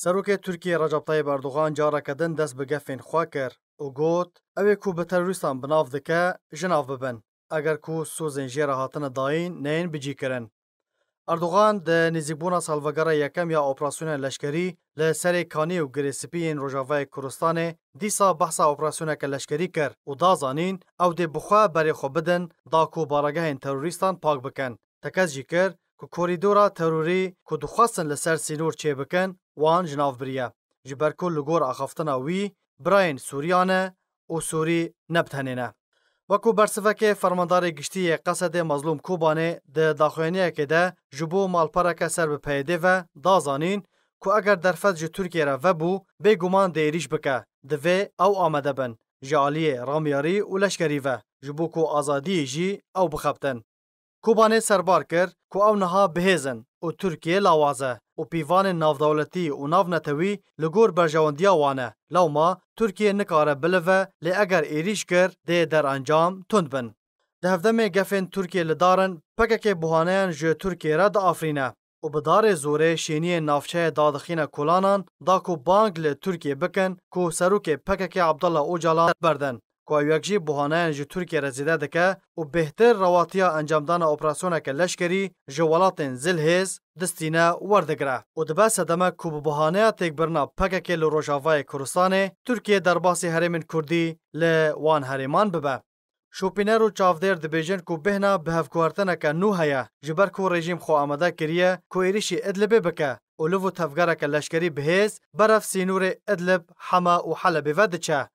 سروک ترکیه رجب طیب اردوغان جارا کدن دست به گفین خوا کرد و گوت اوی کو به تروریستان بناو دکه جناو ببن اگر کو سوزن جیر هاتن داین نین بجی کرن. اردوغان د نزیبونا سالوگارا یکم یا اپراسیون لشکری له سر کانی و گریسپین روجاوای کورستان دیسا بحثا اپراسیون که لشکری کرد و دا زانین او د بخوا بری خو بدن دا کو بارگه تروریستان پاک بکن. تکز جی کرد که کوریدورا تروری که دخواستن لسر سینور چه بکن Wan ji navbiriye ji ber ku li gor axaftina wî birayên Sûriyane û Sûrî nebtenêne. Veku bersiveke fermandarê giştî yê qesedê mezlûm Kubanê di daxuyaniyekê de ji bo malpereke ser bi PYD ve da zanîn ku eger derfet ji Tirkiye re vebû bêguman dêrîj bike divê ew amede bin ji aliyê ramyarî û leşkerî ve ji bo ku azadiyê jî ew bixebtin. Kubanê serbar kir ku ew niha bihêzin û Tirkiye lawaze. û pîvanên navdewletî û navnetewî li gor berjewendiya wan e lewma Tirkiye nikare bilive lê eger êrîş kir dê derencam tund bin. Di hevdemê gefên Tirkiye li darin pekekê buhaneyan ji Tirkiye re diafrîne. û bi darê zorê şêniyê navçeyê dadixîne kolanan da ku bang li Tirkiye bikin ku serokê pekekê Abdallah Ocalan berdin. کو یک جی بوهانه ج ترکیه را زیده دکه او بهتر رواتیا انجامدان اپراسیونه که لشکری ج ولاتن زلهز دستینه وردگره او دبه صدمه کوب بوهانه تک برنا پکه که لروجاوای کردستان ترکیه در باسی هرمین کردی ل وان هرمان ببه شوپینر او چاودر د بیژن کو بهنا به افکوارتنه که نو هيا جبر کو رژیم خو آماده کریه کو ایریشی ادلب بکه اولو تفګره که لشکری بهیز برف سینور ادلب حما او حلب ودچه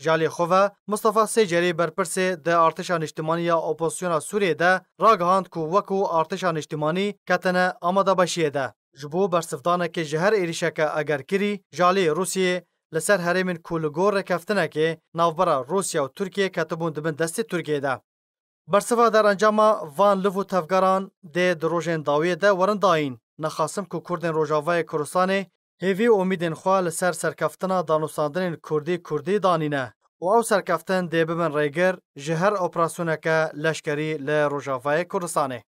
Jaliyexova, Mustafa Secerî berpirsê di Artêşa Niştimanî ya Opozisyona Sûriyê de ragihand ku weku Artêşa Niştimanî ketine amadebeşiyê de. Ji bo bersivdanekê ji her êrişeke eger kirî, jaliyê Rûsyayê li ser herêmên ku li gor rekeftinekê navbera Rûsya û Tirkiye ketibûn dibin destê Tirkiye de. Bersiva derencama van liv û tevgaran dê di rojên dawiyê de werin dayîn. Nexasim ku Kurdên Rojavayê Kurdistanê Hêvî omîdên xwe li ser serkeftina danûsandinên Kurdî Kurdî danîne û ew serkeftin dê bibin rêgir ji her operasyoneke leşkerî li Rojavayê Kurdistanê.